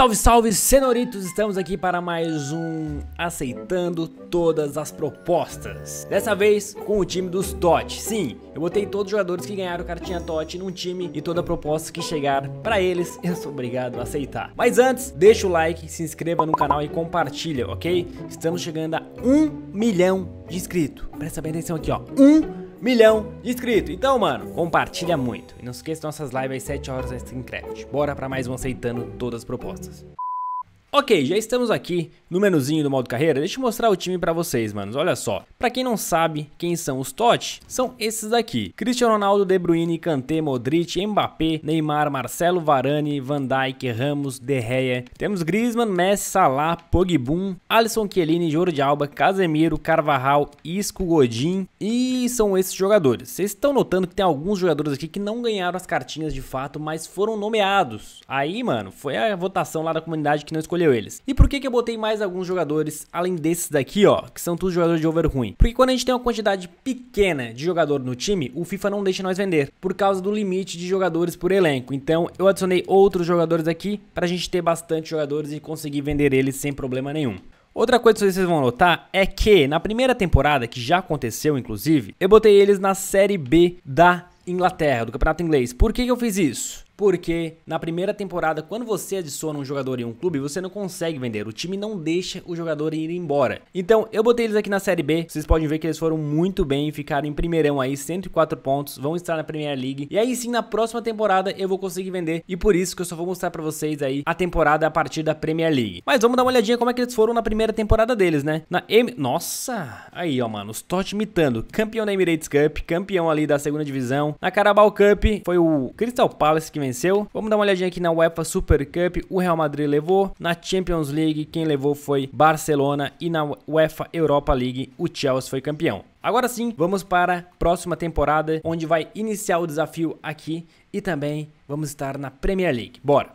Salve, salve, senhoritos! Estamos aqui para mais um Aceitando Todas as Propostas. Dessa vez com o time dos TOT. Sim, eu botei todos os jogadores que ganharam cartinha TOT num time e toda proposta que chegar para eles eu sou obrigado a aceitar. Mas antes, deixa o like, se inscreva no canal e compartilha, ok? Estamos chegando a um milhão de inscritos. Presta bem atenção aqui, ó. Um milhão de inscritos. Então, mano, compartilha muito. E não esqueça nossas lives às 7 horas da é Streamcraft. Bora para mais um aceitando todas as propostas. Ok, já estamos aqui no menuzinho do modo carreira. Deixa eu mostrar o time para vocês, manos. Olha só. Para quem não sabe quem são os Totti, são esses aqui: Cristiano Ronaldo, De Bruyne, Kanté, Modric, Mbappé, Neymar, Marcelo Varane, Van Dijk, Ramos, De Gea. Temos Griezmann, Messi, Salah, Pogbun, Alisson Chiellini, Jordi Alba, Casemiro, Carvajal, Isco, Godin. E são esses jogadores. Vocês estão notando que tem alguns jogadores aqui que não ganharam as cartinhas de fato, mas foram nomeados. Aí, mano, foi a votação lá da comunidade que não escolheu escolheu eles. E por que, que eu botei mais alguns jogadores além desses daqui, ó, que são todos jogadores de over ruim? Porque quando a gente tem uma quantidade pequena de jogador no time, o FIFA não deixa nós vender, por causa do limite de jogadores por elenco. Então eu adicionei outros jogadores aqui para a gente ter bastante jogadores e conseguir vender eles sem problema nenhum. Outra coisa que vocês vão notar é que na primeira temporada, que já aconteceu inclusive, eu botei eles na Série B da Inglaterra, do Campeonato Inglês. Por que, que eu fiz isso? Porque na primeira temporada, quando você adiciona um jogador em um clube, você não consegue vender. O time não deixa o jogador ir embora. Então, eu botei eles aqui na Série B. Vocês podem ver que eles foram muito bem, ficaram em primeirão aí, 104 pontos, vão estar na Premier League. E aí sim, na próxima temporada, eu vou conseguir vender. E por isso que eu só vou mostrar pra vocês aí a temporada a partir da Premier League. Mas vamos dar uma olhadinha como é que eles foram na primeira temporada deles, né? Na M... Nossa! Aí, ó, mano, os Totti imitando. Campeão da Emirates Cup, campeão ali da segunda divisão. Na Carabao Cup, foi o Crystal Palace que vendeu venceu. Vamos dar uma olhadinha aqui na UEFA Super Cup, o Real Madrid levou. Na Champions League, quem levou foi Barcelona e na UEFA Europa League, o Chelsea foi campeão. Agora sim, vamos para a próxima temporada, onde vai iniciar o desafio aqui e também vamos estar na Premier League. Bora!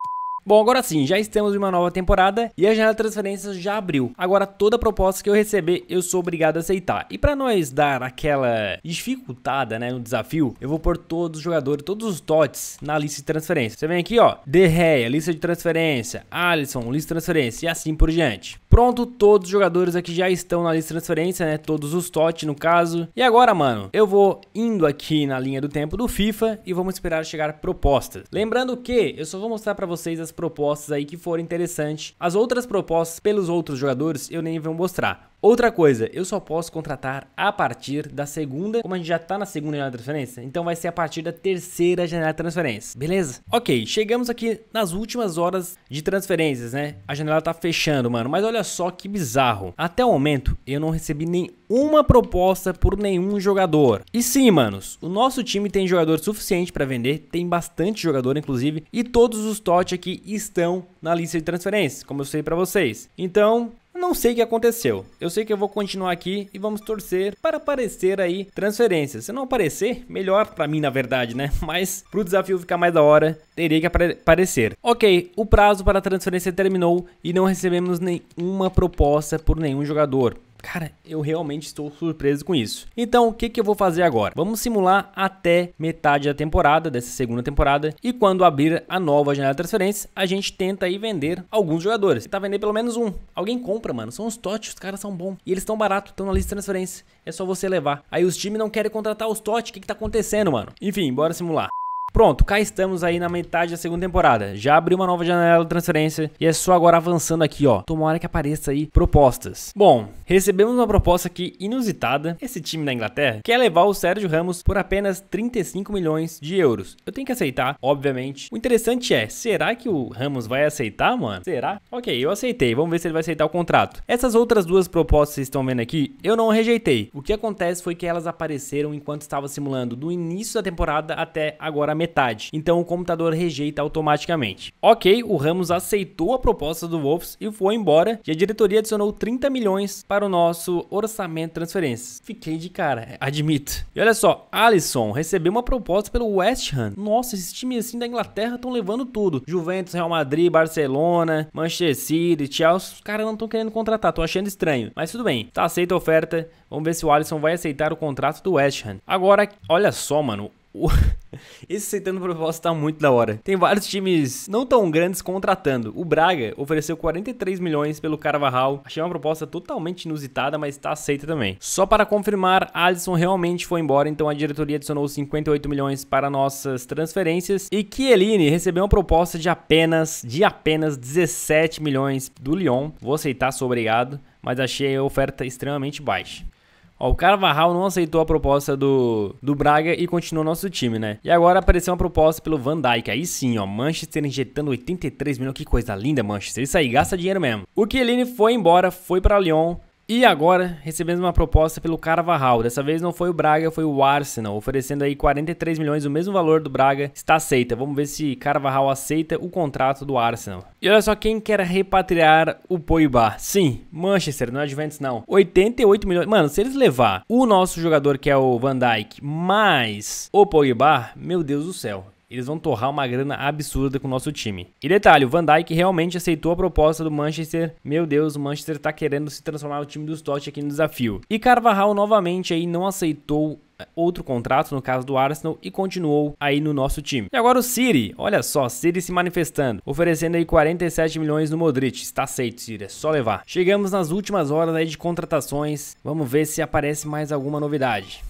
Bom, agora sim, já estamos em uma nova temporada e a janela de transferências já abriu. Agora toda proposta que eu receber, eu sou obrigado a aceitar. E para nós dar aquela dificultada, né, no desafio, eu vou pôr todos os jogadores, todos os tots na lista de transferência. Você vem aqui, ó, De Gea, lista de transferência, Alisson, lista de transferência e assim por diante. Pronto, todos os jogadores aqui já estão na lista de transferência, né, todos os tots no caso. E agora, mano, eu vou indo aqui na linha do tempo do FIFA e vamos esperar chegar propostas. Lembrando que eu só vou mostrar para vocês as propostas aí que foram interessantes. As outras propostas pelos outros jogadores eu nem vou mostrar, Outra coisa, eu só posso contratar a partir da segunda, como a gente já tá na segunda janela de transferência, então vai ser a partir da terceira janela de transferência, beleza? Ok, chegamos aqui nas últimas horas de transferências, né? A janela tá fechando, mano, mas olha só que bizarro. Até o momento, eu não recebi nenhuma proposta por nenhum jogador. E sim, manos, o nosso time tem jogador suficiente para vender, tem bastante jogador, inclusive, e todos os TOT aqui estão na lista de transferências, como eu sei para vocês. Então, não sei o que aconteceu. Eu sei que eu vou continuar aqui e vamos torcer para aparecer aí transferência. Se não aparecer, melhor para mim, na verdade, né? Mas para o desafio ficar mais da hora, teria que aparecer. Ok, o prazo para transferência terminou e não recebemos nenhuma proposta por nenhum jogador. Cara, eu realmente estou surpreso com isso. Então, o que, que eu vou fazer agora? Vamos simular até metade da temporada, dessa segunda temporada, e quando abrir a nova janela de transferência, a gente tenta aí vender alguns jogadores. tá vender pelo menos um. Alguém compra, mano. São os Totti, os caras são bons. E eles estão baratos estão na lista de transferência. É só você levar. Aí os times não querem contratar os Totti. O que, que tá acontecendo, mano? Enfim, bora simular. Pronto, cá estamos aí na metade da segunda temporada. Já abriu uma nova janela de transferência e é só agora avançando aqui, ó. Tomara que apareça aí propostas. Bom, recebemos uma proposta aqui inusitada. Esse time da Inglaterra quer levar o Sérgio Ramos por apenas 35 milhões de euros. Eu tenho que aceitar, obviamente. O interessante é, será que o Ramos vai aceitar, mano? Será? Ok, eu aceitei. Vamos ver se ele vai aceitar o contrato. Essas outras duas propostas que vocês estão vendo aqui, eu não rejeitei. O que acontece foi que elas apareceram enquanto estava simulando do início da temporada até agora mesmo metade, então o computador rejeita automaticamente. Ok, o Ramos aceitou a proposta do Wolves e foi embora, e a diretoria adicionou 30 milhões para o nosso orçamento de transferências. Fiquei de cara, admito. E olha só, Alisson recebeu uma proposta pelo West Ham. Nossa, esses times assim da Inglaterra estão levando tudo. Juventus, Real Madrid, Barcelona, Manchester City, Chelsea, os caras não estão querendo contratar, tô achando estranho. Mas tudo bem, tá aceita a oferta, vamos ver se o Alisson vai aceitar o contrato do West Ham. Agora, olha só, mano, Esse aceitando proposta tá muito da hora. Tem vários times não tão grandes contratando. O Braga ofereceu 43 milhões pelo Carvajal. Achei uma proposta totalmente inusitada, mas tá aceita também. Só para confirmar, Alisson realmente foi embora, então a diretoria adicionou 58 milhões para nossas transferências. E Kieline recebeu uma proposta de apenas, de apenas 17 milhões do Lyon. Vou aceitar, sou obrigado mas achei a oferta extremamente baixa. Ó, o Carvajal não aceitou a proposta do, do Braga e continuou nosso time, né? E agora apareceu uma proposta pelo Van Dijk. Aí sim, ó, Manchester injetando 83 milhões. Que coisa linda, Manchester. Isso aí, gasta dinheiro mesmo. O Chiellini foi embora, foi para Lyon. E agora recebemos uma proposta pelo Carvajal. Dessa vez não foi o Braga, foi o Arsenal, oferecendo aí 43 milhões, o mesmo valor do Braga. Está aceita. Vamos ver se Carvajal aceita o contrato do Arsenal. E olha só quem quer repatriar o Poibá. Sim, Manchester, não é Juventus não. 88 milhões. Mano, se eles levar o nosso jogador que é o Van Dijk, mais o Poibá, meu Deus do céu. Eles vão torrar uma grana absurda com o nosso time. E detalhe, o Van Dijk realmente aceitou a proposta do Manchester. Meu Deus, o Manchester tá querendo se transformar no time dos Totti aqui no desafio. E Carvajal novamente aí não aceitou eh, outro contrato, no caso do Arsenal, e continuou aí no nosso time. E agora o Siri, olha só, Siri se manifestando, oferecendo aí 47 milhões no Modric. Está aceito, Siri? é só levar. Chegamos nas últimas horas aí de contratações, vamos ver se aparece mais alguma novidade.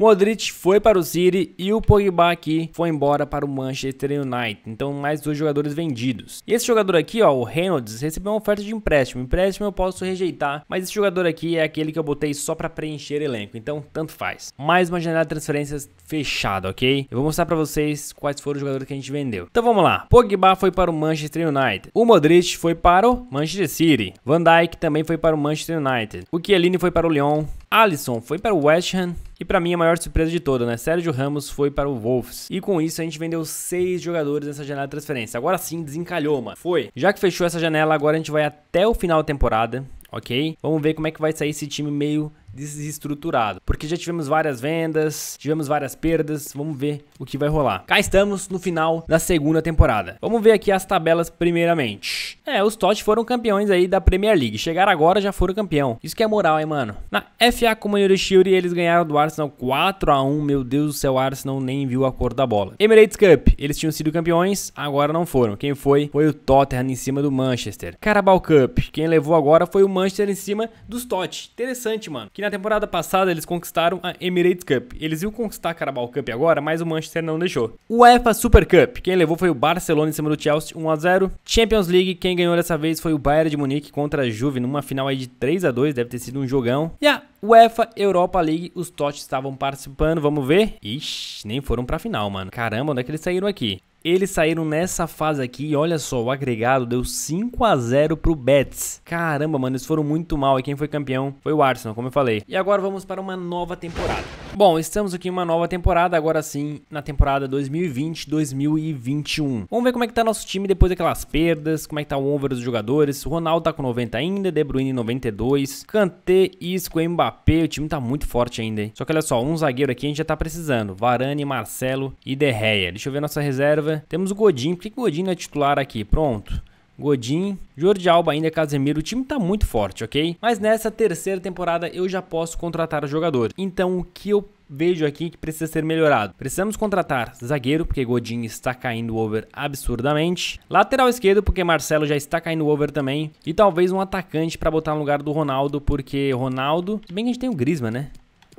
Modric foi para o City e o Pogba aqui foi embora para o Manchester United. Então, mais dois jogadores vendidos. E esse jogador aqui, ó, o Reynolds, recebeu uma oferta de empréstimo. Empréstimo eu posso rejeitar, mas esse jogador aqui é aquele que eu botei só para preencher elenco. Então, tanto faz. Mais uma janela de transferências fechada, ok? Eu vou mostrar para vocês quais foram os jogadores que a gente vendeu. Então, vamos lá. Pogba foi para o Manchester United. O Modric foi para o Manchester City. Van Dijk também foi para o Manchester United. O Chiellini foi para o Lyon. Alisson foi para o West Ham e para mim a maior surpresa de toda, né? Sérgio Ramos foi para o Wolves. E com isso a gente vendeu seis jogadores nessa janela de transferência. Agora sim, desencalhou, mano. Foi. Já que fechou essa janela, agora a gente vai até o final da temporada ok? Vamos ver como é que vai sair esse time meio desestruturado, porque já tivemos várias vendas, tivemos várias perdas, vamos ver o que vai rolar. Cá estamos no final da segunda temporada. Vamos ver aqui as tabelas primeiramente. É, os Tots foram campeões aí da Premier League, chegaram agora já foram campeão. Isso que é moral, hein, mano? Na FA Community Shield eles ganharam do Arsenal 4 a 1. Meu Deus do céu, o Arsenal nem viu a cor da bola. Emirates Cup, eles tinham sido campeões, agora não foram. Quem foi? Foi o Tottenham em cima do Manchester. Carabao Cup, quem levou agora foi o Manchester Manchester em cima dos Totti. Interessante, mano. Que na temporada passada eles conquistaram a Emirates Cup. Eles iam conquistar a Carabao Cup agora, mas o Manchester não deixou. UEFA Super Cup. Quem levou foi o Barcelona em cima do Chelsea, 1 a 0. Champions League, quem ganhou dessa vez foi o Bayern de Munique contra a Juve numa final aí de 3 a 2, deve ter sido um jogão. E a UEFA Europa League, os Totti estavam participando, vamos ver. Ixi, nem foram pra final, mano. Caramba, onde é que eles saíram aqui? Eles saíram nessa fase aqui e olha só, o agregado deu 5 a 0 pro Betis. Caramba, mano, eles foram muito mal e quem foi campeão foi o Arsenal, como eu falei. E agora vamos para uma nova temporada. Bom, estamos aqui em uma nova temporada, agora sim, na temporada 2020-2021. Vamos ver como é que tá nosso time depois daquelas perdas, como é que tá o over dos jogadores. Ronaldo tá com 90 ainda, De Bruyne 92, Kanté, Isco, Mbappé, o time tá muito forte ainda, hein? Só que olha só, um zagueiro aqui a gente já tá precisando, Varane, Marcelo e De Gea. Deixa eu ver nossa reserva. Temos o Godin. Por que o Godin não é titular aqui? Pronto. Godin, Jordi Alba ainda, Casemiro, o time tá muito forte, ok? Mas nessa terceira temporada eu já posso contratar jogador. Então o que eu vejo aqui que precisa ser melhorado? Precisamos contratar zagueiro, porque Godin está caindo over absurdamente. Lateral esquerdo, porque Marcelo já está caindo over também. E talvez um atacante para botar no lugar do Ronaldo, porque Ronaldo... Se bem que a gente tem o Griezmann, né?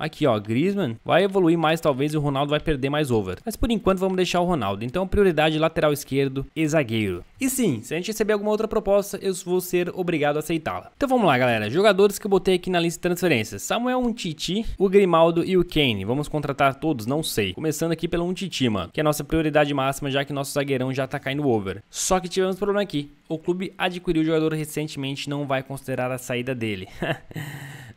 Aqui, ó, Griezmann vai evoluir mais talvez e o Ronaldo vai perder mais over. Mas por enquanto vamos deixar o Ronaldo. Então prioridade lateral esquerdo e zagueiro. E sim, se a gente receber alguma outra proposta, eu vou ser obrigado a aceitá-la. Então vamos lá, galera. Jogadores que eu botei aqui na lista de transferências. Samuel Untiti, o Grimaldo e o Kane. Vamos contratar todos? Não sei. Começando aqui pelo Untiti, mano, que é a nossa prioridade máxima, já que nosso zagueirão já tá caindo over. Só que tivemos problema aqui o clube adquiriu o jogador recentemente não vai considerar a saída dele.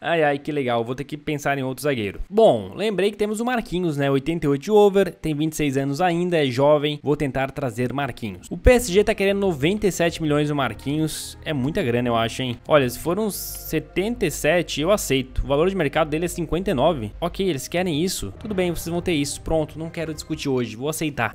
ai ai, que legal, vou ter que pensar em outro zagueiro. Bom, lembrei que temos o Marquinhos, né? 88 de over, tem 26 anos ainda, é jovem, vou tentar trazer Marquinhos. O PSG tá querendo 97 milhões no Marquinhos, é muita grana eu acho, hein? Olha, se for uns 77, eu aceito. O valor de mercado dele é 59. Ok, eles querem isso. Tudo bem, vocês vão ter isso. Pronto, não quero discutir hoje, vou aceitar.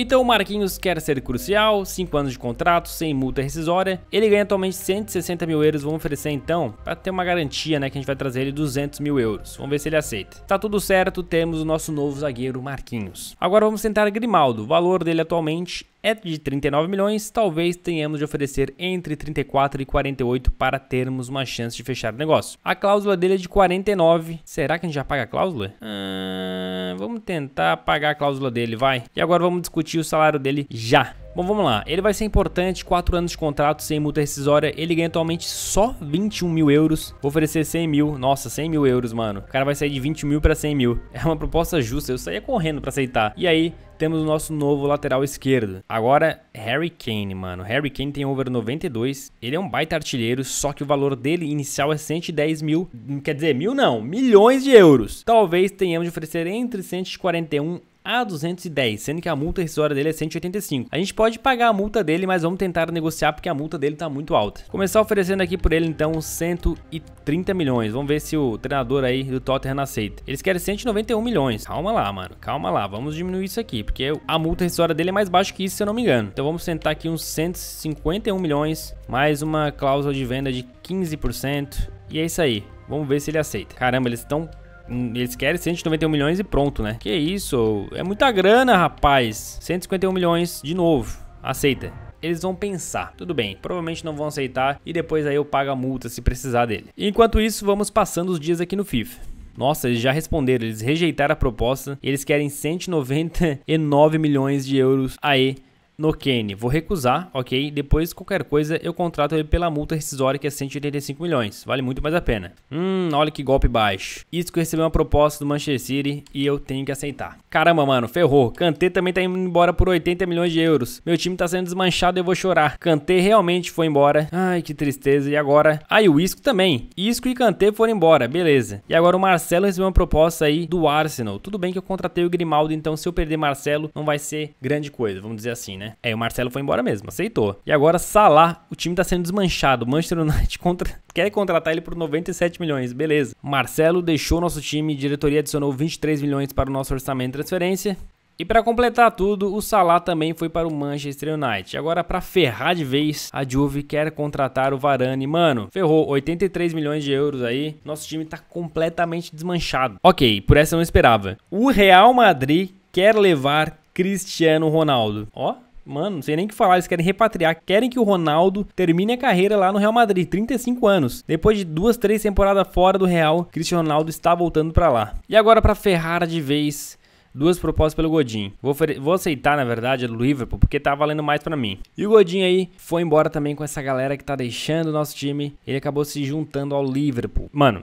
Então o Marquinhos quer ser crucial, 5 anos de contrato, sem multa rescisória. Ele ganha atualmente 160 mil euros, vamos oferecer então, para ter uma garantia, né, que a gente vai trazer ele 200 mil euros. Vamos ver se ele aceita. Tá tudo certo, temos o nosso novo zagueiro Marquinhos. Agora vamos tentar Grimaldo. O valor dele atualmente é de 39 milhões, talvez tenhamos de oferecer entre 34 e 48 para termos uma chance de fechar o negócio. A cláusula dele é de 49. Será que a gente já paga a cláusula? Hum, vamos tentar pagar a cláusula dele, vai. E agora vamos discutir o salário dele já. Bom, vamos lá. Ele vai ser importante, 4 anos de contrato sem multa rescisória. Ele ganha atualmente só 21 mil euros. Vou oferecer 100 mil. Nossa, 100 mil euros, mano. O cara vai sair de 20 mil para 100 mil. É uma proposta justa. Eu saía correndo para aceitar. E aí, temos o nosso novo lateral esquerdo. Agora, Harry Kane, mano. Harry Kane tem over 92. Ele é um baita artilheiro, só que o valor dele inicial é 110 mil. Quer dizer, mil não, milhões de euros. Talvez tenhamos de oferecer entre 141 a 210, sendo que a multa rescisória dele é 185. A gente pode pagar a multa dele, mas vamos tentar negociar porque a multa dele tá muito alta. Começar oferecendo aqui por ele então 130 milhões. Vamos ver se o treinador aí do Tottenham aceita. Eles querem 191 milhões. Calma lá, mano. Calma lá. Vamos diminuir isso aqui, porque a multa rescisória dele é mais baixa que isso, se eu não me engano. Então vamos tentar aqui uns 151 milhões, mais uma cláusula de venda de 15%. E é isso aí. Vamos ver se ele aceita. Caramba, eles estão eles querem 191 milhões e pronto, né? Que isso? É muita grana, rapaz. 151 milhões de novo. Aceita eles vão pensar. Tudo bem, provavelmente não vão aceitar e depois aí eu pago a multa se precisar dele. Enquanto isso, vamos passando os dias aqui no FIFA. Nossa, eles já responderam, eles rejeitaram a proposta. Eles querem 199 milhões de euros. Aê, no Kane, vou recusar, ok? Depois, qualquer coisa, eu contrato ele pela multa rescisória que é 185 milhões. Vale muito mais a pena. Hum, olha que golpe baixo. Isso que eu recebi uma proposta do Manchester City e eu tenho que aceitar. Caramba, mano, ferrou. Kanté também tá indo embora por 80 milhões de euros. Meu time tá sendo desmanchado e eu vou chorar. Kanté realmente foi embora. Ai, que tristeza. E agora? Ah, e o Isco também. Isco e Kanté foram embora, beleza. E agora o Marcelo recebeu uma proposta aí do Arsenal. Tudo bem que eu contratei o Grimaldo, então se eu perder Marcelo, não vai ser grande coisa, vamos dizer assim, né? né? É, o Marcelo foi embora mesmo, aceitou. E agora Salah, o time tá sendo desmanchado. Manchester United contra... quer contratar ele por 97 milhões, beleza. Marcelo deixou nosso time, diretoria adicionou 23 milhões para o nosso orçamento de transferência. E para completar tudo, o Salah também foi para o Manchester United. Agora para ferrar de vez, a Juve quer contratar o Varane, mano. Ferrou 83 milhões de euros aí. Nosso time tá completamente desmanchado. OK, por essa eu não esperava. O Real Madrid quer levar Cristiano Ronaldo. Ó, Mano, não sei nem o que falar, eles querem repatriar, querem que o Ronaldo termine a carreira lá no Real Madrid, 35 anos. Depois de duas, três temporadas fora do Real, Cristiano Ronaldo está voltando para lá. E agora para ferrar de vez, duas propostas pelo Godin. Vou, vou aceitar, na verdade, a do Liverpool, porque tá valendo mais para mim. E o Godin aí foi embora também com essa galera que tá deixando o nosso time. Ele acabou se juntando ao Liverpool. Mano,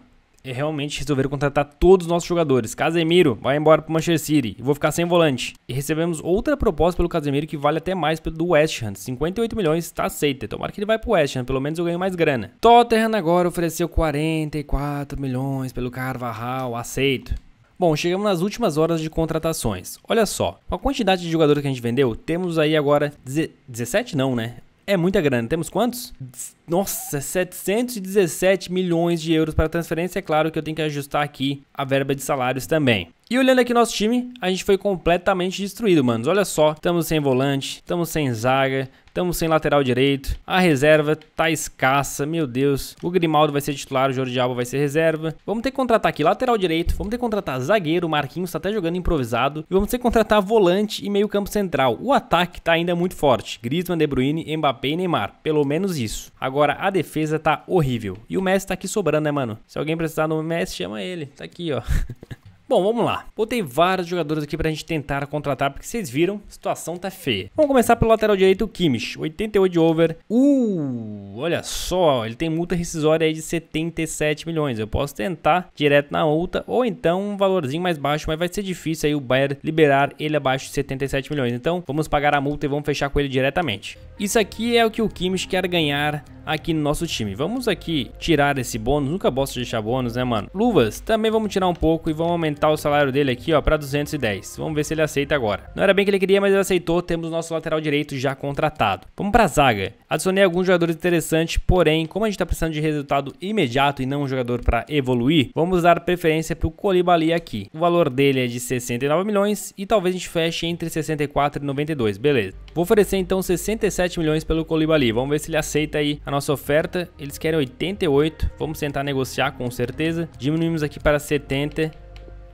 é realmente resolveram contratar todos os nossos jogadores. Casemiro vai embora pro Manchester City. vou ficar sem volante. E recebemos outra proposta pelo Casemiro que vale até mais pelo do West Ham. 58 milhões está aceita. Então, tomara que ele vai pro West Ham, pelo menos eu ganho mais grana. Tottenham agora ofereceu 44 milhões pelo Carvajal, aceito. Bom, chegamos nas últimas horas de contratações. Olha só, com a quantidade de jogadores que a gente vendeu, temos aí agora 17 não, né? É muita grana. Temos quantos? Nossa, 717 milhões de euros para transferência. É claro que eu tenho que ajustar aqui a verba de salários também. E olhando aqui nosso time, a gente foi completamente destruído, mano. Olha só, estamos sem volante, estamos sem zaga, estamos sem lateral direito. A reserva tá escassa, meu Deus. O Grimaldo vai ser titular, o Jordi Alba vai ser reserva. Vamos ter que contratar aqui lateral direito, vamos ter que contratar zagueiro, o Marquinhos tá até jogando improvisado. E vamos ter que contratar volante e meio campo central. O ataque tá ainda muito forte. Griezmann, De Bruyne, Mbappé e Neymar. Pelo menos isso. Agora a defesa tá horrível. E o Messi tá aqui sobrando, né, mano? Se alguém precisar do Messi, chama ele. Tá aqui, ó. Bom, vamos lá. Botei vários jogadores aqui pra gente tentar contratar, porque vocês viram, a situação tá feia. Vamos começar pelo lateral direito, o Kimmich, 88 de over. Uh, olha só, ele tem multa rescisória aí de 77 milhões. Eu posso tentar direto na multa, ou então um valorzinho mais baixo, mas vai ser difícil aí o Bayer liberar ele abaixo de 77 milhões. Então, vamos pagar a multa e vamos fechar com ele diretamente. Isso aqui é o que o Kimmich quer ganhar aqui no nosso time. Vamos aqui tirar esse bônus, nunca gosto de deixar bônus, né, mano? Luvas, também vamos tirar um pouco e vamos aumentar aumentar o salário dele aqui, ó, para 210. Vamos ver se ele aceita agora. Não era bem que ele queria, mas ele aceitou. Temos nosso lateral direito já contratado. Vamos para a zaga. Adicionei alguns jogadores interessantes, porém, como a gente está precisando de resultado imediato e não um jogador para evoluir, vamos dar preferência para o Colibali aqui. O valor dele é de 69 milhões e talvez a gente feche entre 64 e 92, beleza. Vou oferecer então 67 milhões pelo Colibali. Vamos ver se ele aceita aí a nossa oferta. Eles querem 88, vamos tentar negociar com certeza. Diminuímos aqui para 70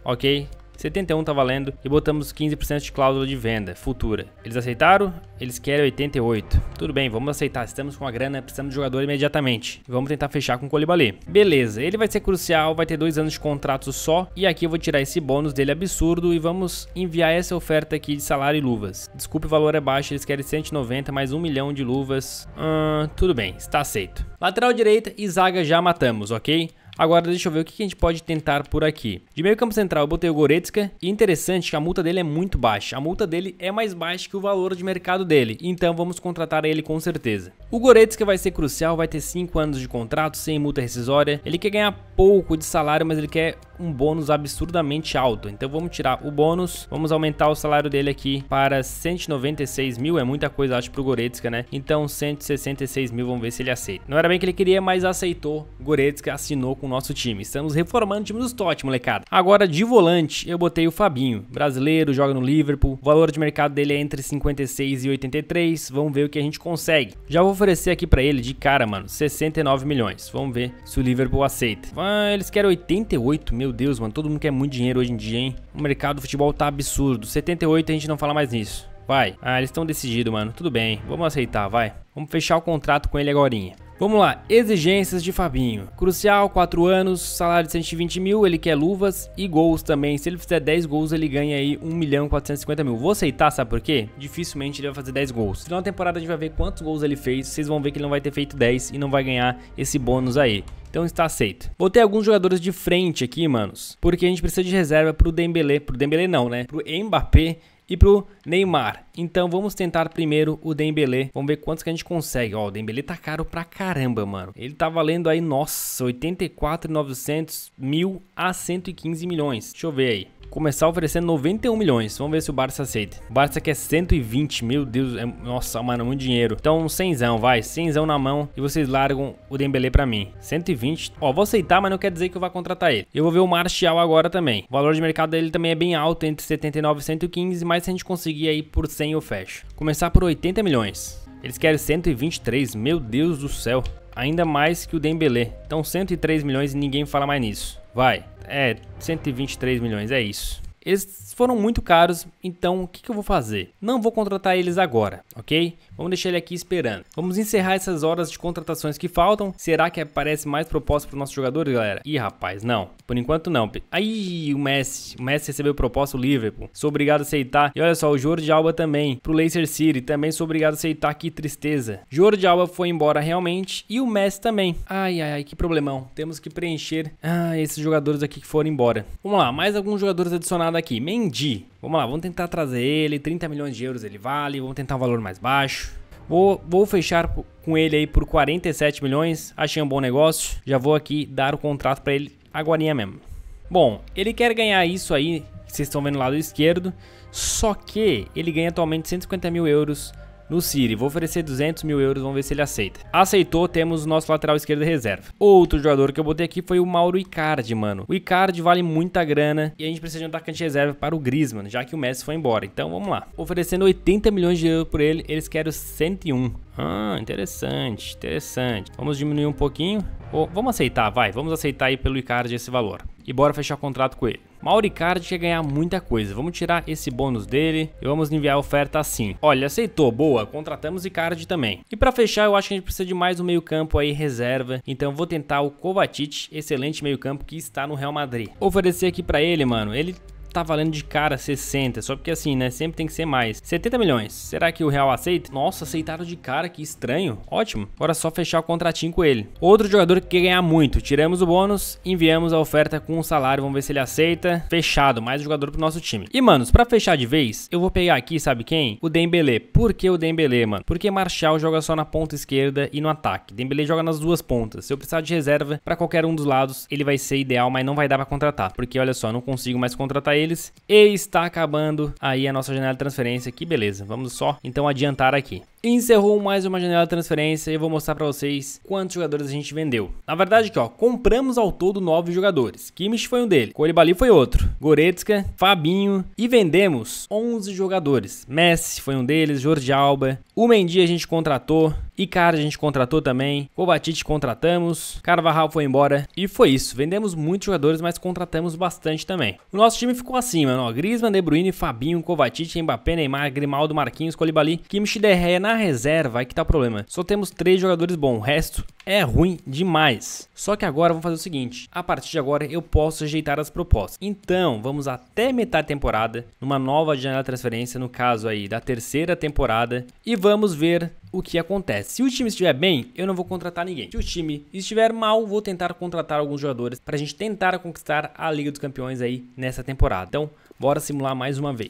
ok? 71 tá valendo e botamos 15% de cláusula de venda futura. Eles aceitaram? Eles querem 88. Tudo bem, vamos aceitar. Estamos com a grana, precisamos de jogador imediatamente. Vamos tentar fechar com o Colibali. Beleza, ele vai ser crucial, vai ter dois anos de contrato só. E aqui eu vou tirar esse bônus dele absurdo e vamos enviar essa oferta aqui de salário e luvas. Desculpe, o valor é baixo, eles querem 190 mais 1 milhão de luvas. Hum, tudo bem, está aceito. Lateral direita e zaga já matamos, ok? Agora deixa eu ver o que a gente pode tentar por aqui. De meio campo central eu botei o Goretzka e interessante que a multa dele é muito baixa. A multa dele é mais baixa que o valor de mercado dele, então vamos contratar ele com certeza. O Goretzka vai ser crucial, vai ter 5 anos de contrato sem multa rescisória. Ele quer ganhar pouco de salário, mas ele quer um bônus absurdamente alto. Então vamos tirar o bônus, vamos aumentar o salário dele aqui para 196 mil, é muita coisa acho pro Goretzka, né? Então 166 mil, vamos ver se ele aceita. Não era bem que ele queria, mas aceitou. Goretzka assinou com o nosso time. Estamos reformando o time dos Totti, molecada. Agora, de volante, eu botei o Fabinho. Brasileiro, joga no Liverpool. O valor de mercado dele é entre 56 e 83. Vamos ver o que a gente consegue. Já vou oferecer aqui pra ele de cara, mano, 69 milhões. Vamos ver se o Liverpool aceita. Ah, eles querem 88. Meu Deus, mano, todo mundo quer muito dinheiro hoje em dia, hein? O mercado do futebol tá absurdo. 78 a gente não fala mais nisso. Vai. Ah, eles estão decididos, mano. Tudo bem. Vamos aceitar, vai. Vamos fechar o contrato com ele agorinha. Vamos lá, exigências de Fabinho. Crucial, 4 anos, salário de 120 mil, ele quer luvas e gols também. Se ele fizer 10 gols, ele ganha aí 1 milhão 450 mil. Vou aceitar, sabe por quê? Dificilmente ele vai fazer 10 gols. Final da temporada a gente vai ver quantos gols ele fez, vocês vão ver que ele não vai ter feito 10 e não vai ganhar esse bônus aí. Então está aceito. Vou ter alguns jogadores de frente aqui, manos, porque a gente precisa de reserva pro Dembélé, pro Dembele não, né? Pro Mbappé e pro Neymar. Então vamos tentar primeiro o Dembele. Vamos ver quantos que a gente consegue. Ó, o Dembele tá caro pra caramba, mano. Ele tá valendo aí, nossa, 84.900.000 mil a 115 milhões. Deixa eu ver aí começar oferecendo 91 milhões. Vamos ver se o Barça aceita. O Barça quer 120, meu Deus, é, nossa, mano, é muito dinheiro. Então, 100zão, vai, 100zão na mão e vocês largam o Dembélé pra mim. 120, ó, vou aceitar, mas não quer dizer que eu vá contratar ele. Eu vou ver o Martial agora também. O valor de mercado dele também é bem alto, entre 79 e 115, mas se a gente conseguir aí por 100 eu fecho. Começar por 80 milhões. Eles querem 123, meu Deus do céu. Ainda mais que o Dembélé. Então 103 milhões e ninguém fala mais nisso. Vai. É, 123 milhões, é isso. Eles foram muito caros, então o que, que eu vou fazer? Não vou contratar eles agora, ok? Vamos deixar ele aqui esperando. Vamos encerrar essas horas de contratações que faltam. Será que aparece mais proposta para os nossos jogadores, galera? Ih, rapaz, não. Por enquanto, não. Aí, o Messi. O Messi recebeu proposta do Liverpool. Sou obrigado a aceitar. E olha só, o Jordi Alba também. para o Leicester City. Também sou obrigado a aceitar. Que tristeza. Jordi Alba foi embora realmente. E o Messi também. Ai, ai, ai, que problemão. Temos que preencher ah, esses jogadores aqui que foram embora. Vamos lá, mais alguns jogadores adicionados aqui. Mendy. Vamos lá, vamos tentar trazer ele, 30 milhões de euros ele vale, vamos tentar um valor mais baixo. Vou, vou fechar com ele aí por 47 milhões, achei um bom negócio, já vou aqui dar o contrato para ele agora mesmo. Bom, ele quer ganhar isso aí, que vocês estão vendo lá lado esquerdo, só que ele ganha atualmente 150 mil euros no City. Vou oferecer 200 mil euros, vamos ver se ele aceita. Aceitou, temos nosso lateral esquerdo reserva. Outro jogador que eu botei aqui foi o Mauro Icardi, mano. O Icardi vale muita grana e a gente precisa de um atacante reserva para o Griezmann, já que o Messi foi embora. Então vamos lá. Oferecendo 80 milhões de euros por ele, eles querem 101. Ah, interessante, interessante. Vamos diminuir um pouquinho. Oh, vamos aceitar, vai. Vamos aceitar aí pelo Icardi esse valor e bora fechar o contrato com ele. Mauricard quer ganhar muita coisa, vamos tirar esse bônus dele e vamos enviar a oferta assim. Olha, aceitou, boa, contratamos Icardi também. E para fechar, eu acho que a gente precisa de mais um meio campo aí, reserva, então vou tentar o Kovacic, excelente meio campo que está no Real Madrid. Oferecer aqui para ele, mano, ele tá valendo de cara 60, só porque assim, né, sempre tem que ser mais. 70 milhões, será que o Real aceita? Nossa, aceitaram de cara, que estranho, ótimo. Agora é só fechar o contratinho com ele. Outro jogador que quer ganhar muito, tiramos o bônus, enviamos a oferta com o salário, vamos ver se ele aceita. Fechado, mais jogador pro nosso time. E manos, pra fechar de vez, eu vou pegar aqui, sabe quem? O Dembele. Por que o Dembele, mano? Porque marshall joga só na ponta esquerda e no ataque. Dembele joga nas duas pontas. Se eu precisar de reserva para qualquer um dos lados, ele vai ser ideal, mas não vai dar para contratar. Porque olha só, não consigo mais contratar ele eles. E está acabando aí a nossa janela de transferência, que beleza. Vamos só então adiantar aqui. Encerrou mais uma janela de transferência e eu vou mostrar para vocês quantos jogadores a gente vendeu. Na verdade aqui, ó, compramos ao todo nove jogadores. Kimmich foi um deles, Colibali foi outro, Goretzka, Fabinho e vendemos 11 jogadores. Messi foi um deles, Jordi Alba, o Mendy a gente contratou, Icardi a gente contratou também, Kovacic contratamos, Carvajal foi embora e foi isso. Vendemos muitos jogadores, mas contratamos bastante também. O nosso time ficou assim, mano, ó, Griezmann, De Bruyne, Fabinho, Kovacic, Mbappé, Neymar, Grimaldo, Marquinhos, Colibali, Kimmich, De Na na reserva, aí que tá o problema. Só temos três jogadores bons, o resto é ruim demais. Só que agora vamos fazer o seguinte, a partir de agora eu posso ajeitar as propostas. Então, vamos até metade da temporada, numa nova janela de transferência, no caso aí da terceira temporada, e vamos ver o que acontece. Se o time estiver bem, eu não vou contratar ninguém. Se o time estiver mal, vou tentar contratar alguns jogadores para a gente tentar conquistar a Liga dos Campeões aí nessa temporada. Então, bora simular mais uma vez.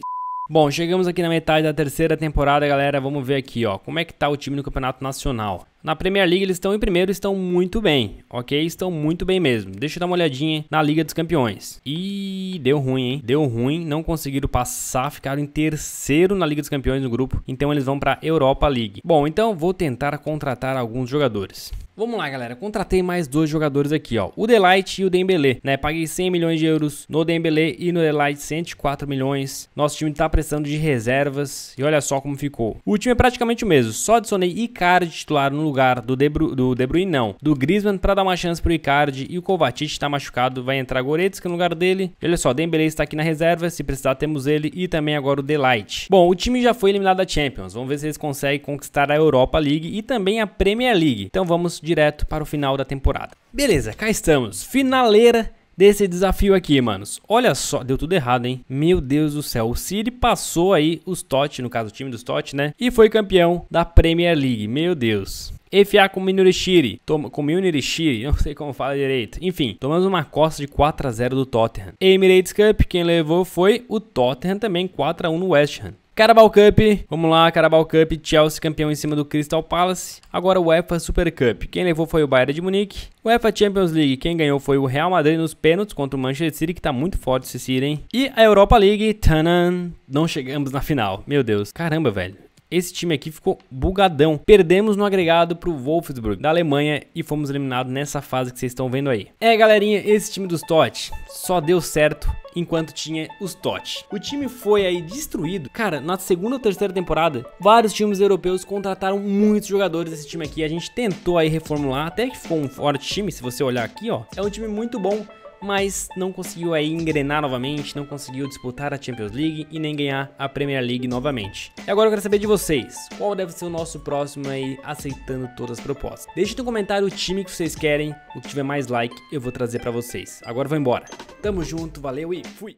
Bom, chegamos aqui na metade da terceira temporada, galera. Vamos ver aqui, ó, como é que tá o time no Campeonato Nacional. Na Premier League eles estão em primeiro, estão muito bem, ok? Estão muito bem mesmo. Deixa eu dar uma olhadinha na Liga dos Campeões. E deu ruim, hein? Deu ruim, não conseguiram passar, ficaram em terceiro na Liga dos Campeões no grupo. Então eles vão para Europa League. Bom, então vou tentar contratar alguns jogadores. Vamos lá, galera. Contratei mais dois jogadores aqui, ó. O Delight e o Dembele, né? Paguei 100 milhões de euros no Dembele e no Delight 104 milhões. Nosso time tá precisando de reservas e olha só como ficou. O time é praticamente o mesmo. Só adicionei Icardi titular no lugar do De, Bru do de Bruyne, não. Do Griezmann para dar uma chance pro Icardi e o Kovacic tá machucado. Vai entrar Goretzka no lugar dele. E olha só, Dembele está aqui na reserva. Se precisar, temos ele e também agora o Delight. Bom, o time já foi eliminado da Champions. Vamos ver se eles conseguem conquistar a Europa League e também a Premier League. Então vamos direto para o final da temporada. Beleza, cá estamos. Finaleira desse desafio aqui, manos. Olha só, deu tudo errado, hein? Meu Deus do céu, o City passou aí os Tot, no caso o time dos Tot, né? E foi campeão da Premier League, meu Deus. FA com Minurishiri, toma, com Minurishiri, não sei como fala direito. Enfim, tomamos uma costa de 4 a 0 do Tottenham. Emirates Cup, quem levou foi o Tottenham também, 4 a 1 no West Ham. Carabao Cup, vamos lá, Carabao Cup, Chelsea campeão em cima do Crystal Palace. Agora o UEFA Super Cup, quem levou foi o Bayern de Munique. O UEFA Champions League, quem ganhou foi o Real Madrid nos pênaltis contra o Manchester City, que tá muito forte esse City, hein? E a Europa League, tanan, não chegamos na final. Meu Deus, caramba, velho esse time aqui ficou bugadão. Perdemos no agregado pro Wolfsburg da Alemanha e fomos eliminados nessa fase que vocês estão vendo aí. É, galerinha, esse time dos Totti só deu certo enquanto tinha os Totti. O time foi aí destruído. Cara, na segunda ou terceira temporada, vários times europeus contrataram muitos jogadores desse time aqui. A gente tentou aí reformular, até que ficou um forte time, se você olhar aqui, ó. É um time muito bom, mas não conseguiu aí engrenar novamente, não conseguiu disputar a Champions League e nem ganhar a Premier League novamente. E agora eu quero saber de vocês, qual deve ser o nosso próximo aí aceitando todas as propostas. Deixe no comentário o time que vocês querem, o que tiver mais like eu vou trazer para vocês. Agora eu vou embora. Tamo junto, valeu e fui!